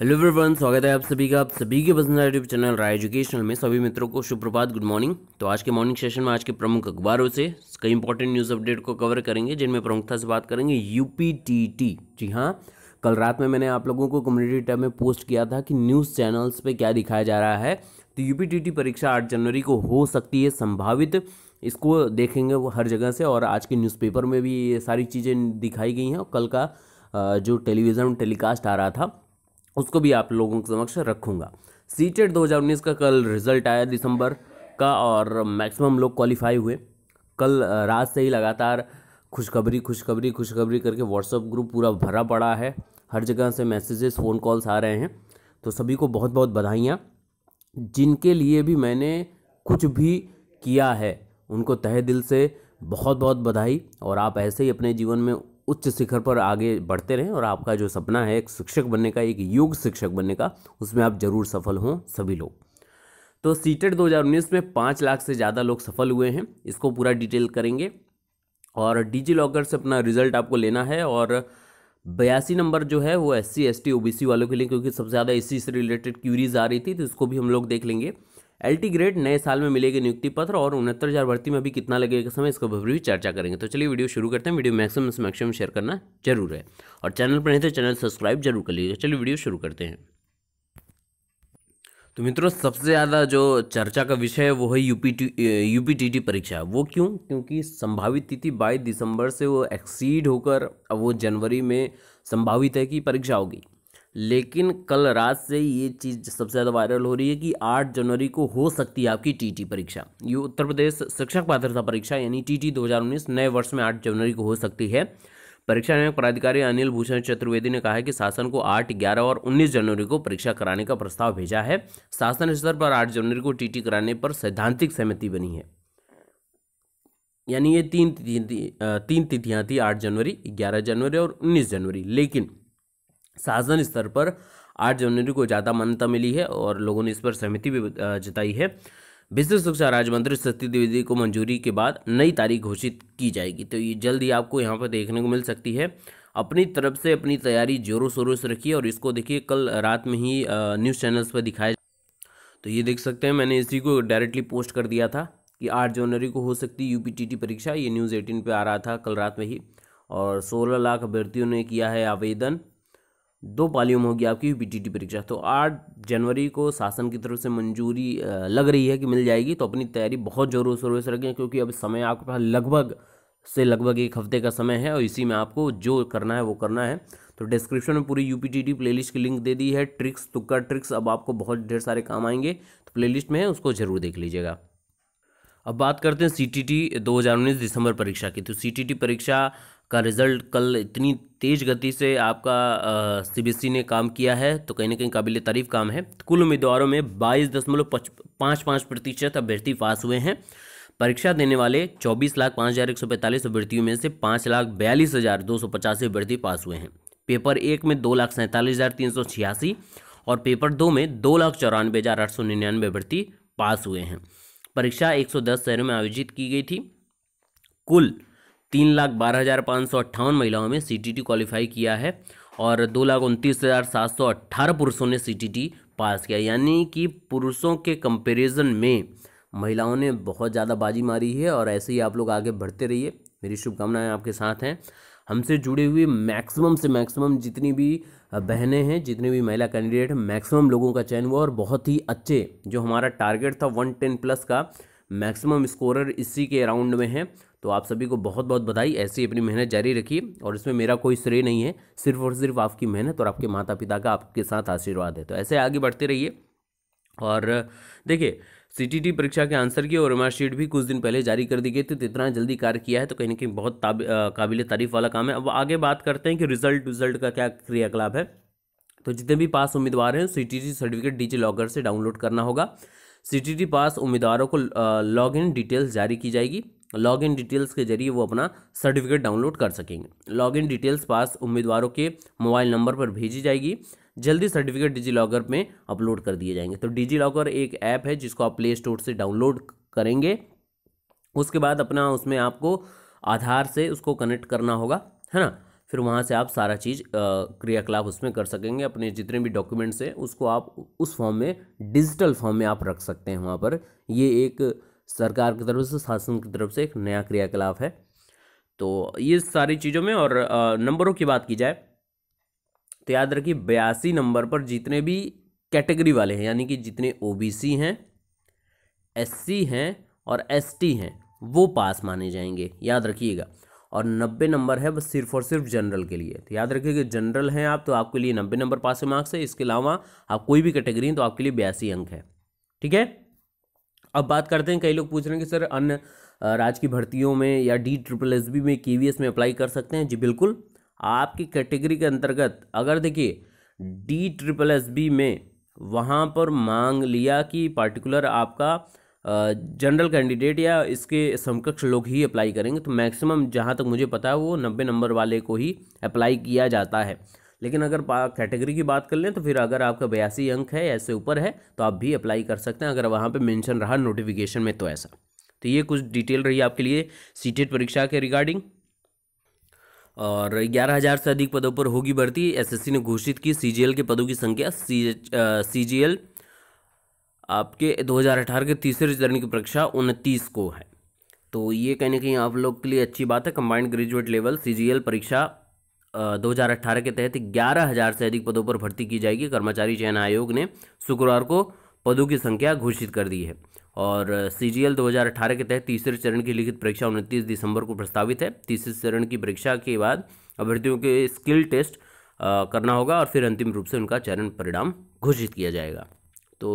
hello everyone स्वागत है आप सभी का आप सभी के पसंद यूट्यूब चैनल राय एजुकेशनल में सभी मित्रों को सुप्रभात गुड मॉर्निंग तो आज के मॉर्निंग सेशन में आज के प्रमुख अखबारों से कई इंपॉर्टेंट न्यूज़ अपडेट को कवर करेंगे जिनमें प्रमुखता से बात करेंगे यूपीटीटी जी हाँ कल रात में मैंने आप लोगों को कम्युनिटी टैब में पोस्ट किया था कि न्यूज़ चैनल्स पर क्या दिखाया जा रहा है तो यू परीक्षा आठ जनवरी को हो सकती है संभावित इसको देखेंगे वो हर जगह से और आज के न्यूज़पेपर में भी ये सारी चीज़ें दिखाई गई हैं और कल का जो टेलीविज़न टेलीकास्ट आ रहा था उसको भी आप लोगों के समक्ष रखूँगा सी टेट दो का कल रिजल्ट आया दिसंबर का और मैक्सिमम लोग क्वालिफाई हुए कल रात से ही लगातार खुशखबरी खुशखबरी खुशखबरी करके व्हाट्सअप ग्रुप पूरा भरा पड़ा है हर जगह से मैसेजेस फ़ोन कॉल्स आ रहे हैं तो सभी को बहुत बहुत बधाइयाँ जिनके लिए भी मैंने कुछ भी किया है उनको तहे दिल से बहुत बहुत बधाई और आप ऐसे ही अपने जीवन में उच्च शिखर पर आगे बढ़ते रहें और आपका जो सपना है एक शिक्षक बनने का एक योग शिक्षक बनने का उसमें आप ज़रूर सफल हों सभी लोग तो सीटेड 2019 में पाँच लाख से ज़्यादा लोग सफल हुए हैं इसको पूरा डिटेल करेंगे और डिजी लॉकर से अपना रिजल्ट आपको लेना है और बयासी नंबर जो है वो S C S T O B C वालों के लिए क्योंकि सबसे ज़्यादा इसी से रिलेटेड क्यूरीज आ रही थी तो इसको भी हम लोग देख लेंगे एल टी ग्रेड नए साल में मिलेगी नियुक्ति पत्र और उनहत्तर हज़ार भर्ती में अभी कितना लगेगा समय इसके ऊपर भी चर्चा करेंगे तो चलिए वीडियो शुरू करते हैं वीडियो मैक्सिमम से मैक्सिमम शेयर करना जरूर है और चैनल पर नहीं तो चैनल सब्सक्राइब जरूर कर लीजिएगा चलिए वीडियो शुरू करते हैं तो मित्रों सबसे ज़्यादा जो चर्चा का विषय है वो है यूपी टी टी परीक्षा वो क्यों क्योंकि संभावित तिथि बाईस दिसंबर से वो एक्सीड होकर अब वो जनवरी में संभावित है कि परीक्षा होगी लेकिन कल रात से ये चीज़ सबसे ज़्यादा वायरल हो रही है कि 8 जनवरी को हो सकती है आपकी टीटी परीक्षा ये उत्तर प्रदेश शिक्षक पात्रता परीक्षा यानी टीटी 2019 नए वर्ष में 8 जनवरी को हो सकती है परीक्षा नियोजक पदाधिकारी अनिल भूषण चतुर्वेदी ने कहा है कि शासन को 8, 11 और 19 जनवरी को परीक्षा कराने का प्रस्ताव भेजा है शासन स्तर पर 8 जनवरी को टीटी कराने पर सैद्धांतिक सहमति बनी है यानी ये तीन तीन तिथियाँ थी आठ जनवरी ग्यारह जनवरी और उन्नीस जनवरी लेकिन शासन स्तर पर आठ जनवरी को ज़्यादा मान्यता मिली है और लोगों ने इस पर सहमति भी जताई है विशेष शिक्षा राज्य मंत्री सत्य द्विवेदी को मंजूरी के बाद नई तारीख घोषित की जाएगी तो ये जल्द ही आपको यहाँ पर देखने को मिल सकती है अपनी तरफ से अपनी तैयारी जोरों शोरों से रखिए और इसको देखिए कल रात में ही न्यूज़ चैनल्स पर दिखाया तो ये देख सकते हैं मैंने इसी को डायरेक्टली पोस्ट कर दिया था कि आठ जनवरी को हो सकती यू परीक्षा ये न्यूज़ एटीन पर आ रहा था कल रात में ही और सोलह लाख अभ्यर्थियों ने किया है आवेदन दो पालियों में होगी आपकी पीटीटी परीक्षा तो आठ जनवरी को शासन की तरफ से मंजूरी लग रही है कि मिल जाएगी तो अपनी तैयारी बहुत ज़ोरों शोरों से रखें क्योंकि अब समय आपके पास लगभग से लगभग एक हफ्ते का समय है और इसी में आपको जो करना है वो करना है तो डिस्क्रिप्शन में पूरी यू पी टी प्लेलिस्ट की लिंक दे दी है ट्रिक्स तुक्का ट्रिक्स अब आपको बहुत ढेर सारे काम आएंगे तो प्लेलिस्ट में है उसको ज़रूर देख लीजिएगा अब बात करते हैं सी टी टी दो हज़ार उन्नीस दिसंबर परीक्षा की तो सी टी टी परीक्षा का रिज़ल्ट कल इतनी तेज़ गति से आपका सीबीएसई e ने काम किया है तो कहीं ना कहीं काबिल तारीफ़ काम है कुल उम्मीदवारों में बाईस दशमलव पाँच पाँच प्रतिशत अभ्यर्थी पास हुए हैं परीक्षा देने वाले चौबीस लाख पाँच हज़ार एक सौ पैंतालीस अभ्यर्थियों में से पाँच लाख बयालीस हज़ार दो सौ पचासी अभ्यर्थी पास हुए हैं पेपर एक में दो लाख सैंतालीस हज़ार तीन सौ छियासी और पेपर दो में दो लाख चौरानवे हज़ार आठ सौ निन्यानवे अभ्यर्थी पास हुए हैं परीक्षा एक सौ दस शहरों में आयोजित की गई थी कुल तीन लाख बारह हज़ार पाँच सौ अट्ठावन महिलाओं में सी क्वालिफाई किया है और दो लाख उनतीस हज़ार सात सौ अट्ठारह पुरुषों ने सी पास किया यानी कि पुरुषों के कंपैरिजन में महिलाओं ने बहुत ज़्यादा बाजी मारी है और ऐसे ही आप लोग आगे बढ़ते रहिए मेरी शुभकामनाएं आपके साथ हैं हमसे जुड़े हुए मैक्सिमम से मैक्सिमम जितनी भी बहनें हैं जितने भी महिला कैंडिडेट हैं मैक्सिमम लोगों का चयन हुआ और बहुत ही अच्छे जो हमारा टारगेट था वन टेन प्लस का मैक्सिमम स्कोरर इसी के राउंड में हैं तो आप सभी को बहुत बहुत बधाई ऐसी अपनी मेहनत जारी रखिए और इसमें मेरा कोई श्रेय नहीं है सिर्फ और सिर्फ आपकी मेहनत और आपके माता पिता का आपके साथ आशीर्वाद है तो ऐसे आगे बढ़ते रहिए और देखिए सीटीटी परीक्षा के आंसर की और मार्कशीट भी कुछ दिन पहले जारी कर दी गई थी तो इतना जल्दी कार्य किया है तो कहीं ना कहीं बहुत काबिल तारीफ वाला काम है अब आगे बात करते हैं कि रिजल्ट रिजल्ट का क्या क्रियाकलाप है तो जितने भी पास उम्मीदवार हैं सीटीटी सर्टिफिकेट डिजी लॉकर से डाउनलोड करना होगा सी पास उम्मीदवारों को लॉगिन डिटेल्स जारी की जाएगी लॉगिन डिटेल्स के जरिए वो अपना सर्टिफिकेट डाउनलोड कर सकेंगे लॉगिन डिटेल्स पास उम्मीदवारों के मोबाइल नंबर पर भेजी जाएगी जल्दी सर्टिफिकेट डिजी लॉकर में अपलोड कर दिए जाएंगे तो डिजी लॉकर एक ऐप है जिसको आप प्ले स्टोर से डाउनलोड करेंगे उसके बाद अपना उसमें आपको आधार से उसको कनेक्ट करना होगा है ना फिर वहाँ से आप सारा चीज़ क्रियाकलाप उसमें कर सकेंगे अपने जितने भी डॉक्यूमेंट्स हैं उसको आप उस फॉर्म में डिजिटल फॉर्म में आप रख सकते हैं वहाँ पर ये एक सरकार की तरफ से शासन की तरफ से एक नया क्रियाकलाप है तो ये सारी चीज़ों में और नंबरों की बात की जाए तो याद रखिए बयासी नंबर पर जितने भी कैटेगरी वाले हैं यानी कि जितने ओ हैं एस हैं और एस हैं वो पास माने जाएंगे याद रखिएगा और नब्बे नंबर है बस सिर्फ और सिर्फ जनरल के लिए तो याद रखिए कि जनरल हैं आप तो आपके लिए नब्बे नंबर पास मार्क्स है इसके अलावा आप कोई भी कैटेगरी हैं तो आपके लिए बयासी अंक है ठीक है अब बात करते हैं कई लोग पूछ रहे हैं कि सर अन्य राज्य की भर्तियों में या डी ट्रिपल एस बी में के वी एस में अप्लाई कर सकते हैं जी बिल्कुल आपकी कैटेगरी के अंतर्गत अगर देखिए डी ट्रिपल एस बी में वहाँ पर मांग लिया कि पार्टिकुलर आपका जनरल कैंडिडेट या इसके समकक्ष लोग ही अप्लाई करेंगे तो मैक्सिमम जहाँ तक मुझे पता है वो नब्बे नंबर वाले को ही अप्लाई किया जाता है लेकिन अगर कैटेगरी की बात कर लें तो फिर अगर आपका बयासी अंक है ऐसे ऊपर है तो आप भी अप्लाई कर सकते हैं अगर वहाँ पर मैंशन रहा नोटिफिकेशन में तो ऐसा तो ये कुछ डिटेल रही आपके लिए सी e परीक्षा के रिगार्डिंग और ग्यारह हज़ार से अधिक पदों पर होगी भर्ती एसएससी ने घोषित की सीजीएल के पदों की संख्या सी सीजीएल आपके 2018 के तीसरे चरण की परीक्षा उनतीस को है तो ये कहीं ना कहीं आप लोग के लिए अच्छी बात है कंबाइंड ग्रेजुएट लेवल सी परीक्षा 2018 के तहत ग्यारह हज़ार से अधिक पदों पर भर्ती की जाएगी कर्मचारी चयन आयोग ने शुक्रवार को पदों की संख्या घोषित कर दी है और सी जी एल दो हज़ार अठारह के तहत तीसरे चरण की लिखित परीक्षा उनतीस दिसंबर को प्रस्तावित है तीसरे चरण की परीक्षा के बाद अभ्यर्थियों के स्किल टेस्ट करना होगा और फिर अंतिम रूप से उनका चरण परिणाम घोषित किया जाएगा तो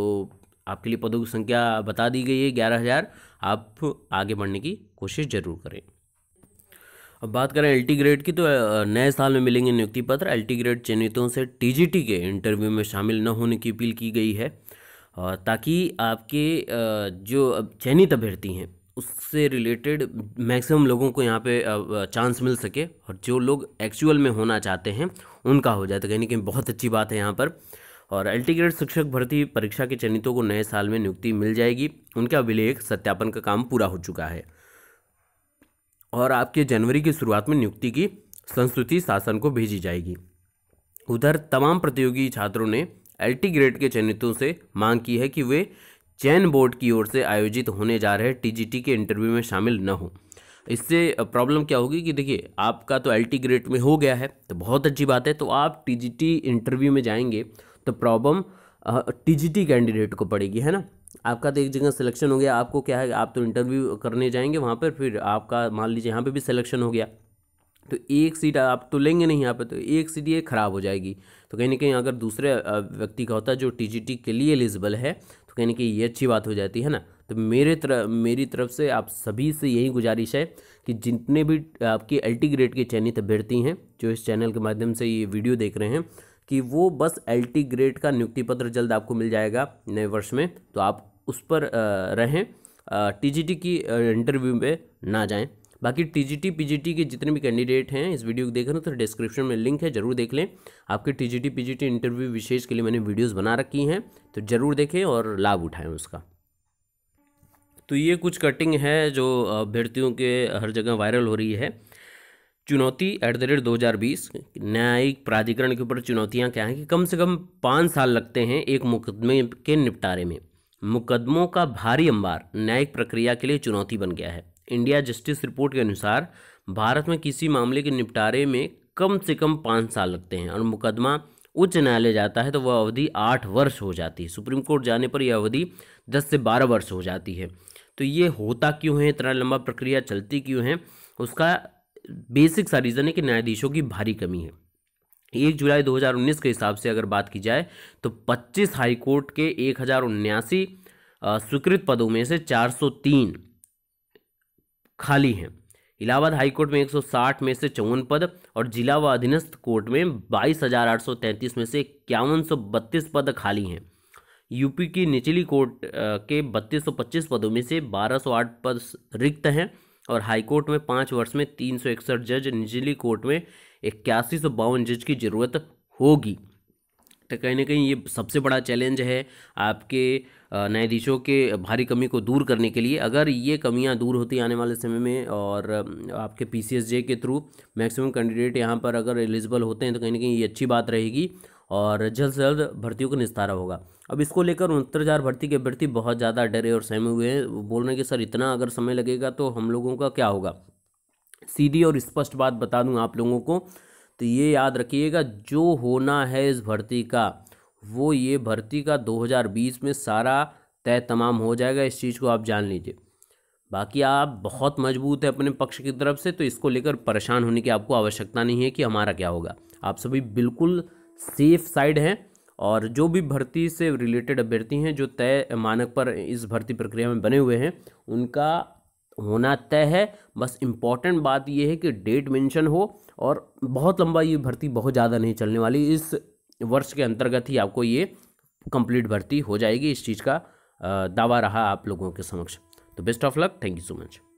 आपके लिए पदों की संख्या बता दी गई है ग्यारह हज़ार आप आगे बढ़ने की कोशिश जरूर करें अब बात करें एल टी ग्रेड की तो नए साल में मिलेंगे नियुक्ति पत्र एल टी ग्रेड चयनितों से टी के इंटरव्यू में शामिल न होने की अपील की गई है ताकि आपके जो चयनित अभ्यर्थी हैं उससे रिलेटेड मैक्सिमम लोगों को यहाँ पे चांस मिल सके और जो लोग एक्चुअल में होना चाहते हैं उनका हो जाए तो कहीं ना कहीं बहुत अच्छी बात है यहाँ पर और एलटी ग्रेड शिक्षक भर्ती परीक्षा के चयनितों को नए साल में नियुक्ति मिल जाएगी उनका अभिलेख सत्यापन का काम पूरा हो चुका है और आपके जनवरी की शुरुआत में नियुक्ति की संस्कृति शासन को भेजी जाएगी उधर तमाम प्रतियोगी छात्रों ने एल ग्रेड के चयनितों से मांग की है कि वे चयन बोर्ड की ओर से आयोजित होने जा रहे टी के इंटरव्यू में शामिल न हो इससे प्रॉब्लम क्या होगी कि देखिए आपका तो एल ग्रेड में हो गया है तो बहुत अच्छी बात है तो आप टी इंटरव्यू में जाएंगे तो प्रॉब्लम टीजीटी कैंडिडेट को पड़ेगी है ना आपका तो एक जगह सिलेक्शन हो गया आपको क्या है आप तो इंटरव्यू करने जाएंगे वहाँ पर फिर आपका मान लीजिए यहाँ पे भी सिलेक्शन हो गया तो एक सीट आप तो लेंगे नहीं यहाँ पे तो एक सीट ये ख़राब हो जाएगी तो कहीं ना कहीं अगर दूसरे व्यक्ति का होता जो टी के लिए एलिजिबल है तो कहीं ना कहीं ये अच्छी बात हो जाती है ना तो मेरे तरफ मेरी तरफ से आप सभी से यही गुजारिश है कि जितने भी आपके अल्टी ग्रेड के चयनित अभ्यर्थी हैं जो इस चैनल के माध्यम से ये वीडियो देख रहे हैं कि वो बस एल ग्रेड का नियुक्ति पत्र जल्द आपको मिल जाएगा नए वर्ष में तो आप उस पर रहें टी की इंटरव्यू में ना जाएं बाकी T T G P G T के जितने भी कैंडिडेट हैं इस वीडियो को देख रहे हो तो डिस्क्रिप्शन में लिंक है जरूर देख लें आपके T T G P G T interview विशेष के लिए मैंने वीडियोस बना रखी हैं तो जरूर देखें और लाभ उठाएं उसका तो ये कुछ कटिंग है जो अभ्यर्थियों के हर जगह वायरल हो रही है चुनौती एट द रेट दो हज़ार बीस न्यायिक प्राधिकरण के ऊपर चुनौतियाँ क्या हैं कि कम से कम पाँच साल लगते हैं एक मुकदमे के निपटारे में मुकदमों का भारी अंबार न्यायिक प्रक्रिया के लिए चुनौती बन गया है इंडिया जस्टिस रिपोर्ट के अनुसार भारत में किसी मामले के निपटारे में कम से कम पाँच साल लगते हैं और मुकदमा उच्च न्यायालय जाता है तो वह अवधि आठ वर्ष हो जाती है सुप्रीम कोर्ट जाने पर यह अवधि दस से बारह वर्ष हो जाती है तो ये होता क्यों है इतना लंबा प्रक्रिया चलती क्यों है उसका बेसिक सा रीज़न है कि न्यायाधीशों की भारी कमी है एक जुलाई 2019 के हिसाब से अगर बात की जाए तो 25 हाईकोर्ट के एक स्वीकृत पदों में से 403 खाली हैं इलाहाबाद हाईकोर्ट में 160 में से चौवन पद और जिला व अधीनस्थ कोर्ट में 22,833 में से इक्यावन पद खाली हैं यूपी की निचली कोर्ट के 3225 पदों में से 1208 पद रिक्त हैं और हाई कोर्ट में पाँच वर्ष में तीन सौ इकसठ जज निचली कोर्ट में इक्यासी सौ बावन जज की जरूरत होगी तो कहीं ना कहीं ये सबसे बड़ा चैलेंज है आपके न्यायाधीशों के भारी कमी को दूर करने के लिए अगर ये कमियां दूर होती आने वाले समय में और आपके पी के थ्रू मैक्सिमम कैंडिडेट यहाँ पर अगर एलिजिबल होते हैं तो कहीं ना कहीं ये अच्छी बात रहेगी और जल्द से जल्द भर्तियों का निस्तारा होगा अब इसको लेकर उनहत्तर हज़ार भर्ती के अभ्यर्थी बहुत ज़्यादा डरे और सहमे हुए हैं बोल रहे हैं कि सर इतना अगर समय लगेगा तो हम लोगों का क्या होगा सीधी और स्पष्ट बात बता दूं आप लोगों को तो ये याद रखिएगा जो होना है इस भर्ती का वो ये भर्ती का 2020 में सारा तय तमाम हो जाएगा इस चीज़ को आप जान लीजिए बाकी आप बहुत मजबूत है अपने पक्ष की तरफ से तो इसको लेकर परेशान होने की आपको आवश्यकता नहीं है कि हमारा क्या होगा आप सभी बिल्कुल सेफ साइड हैं और जो भी भर्ती से रिलेटेड अभ्यर्थी हैं जो तय मानक पर इस भर्ती प्रक्रिया में बने हुए हैं उनका होना तय है बस इम्पॉर्टेंट बात यह है कि डेट मेंशन हो और बहुत लंबा ये भर्ती बहुत ज़्यादा नहीं चलने वाली इस वर्ष के अंतर्गत ही आपको ये कंप्लीट भर्ती हो जाएगी इस चीज़ का दावा रहा आप लोगों के समक्ष तो best of luck thank you so much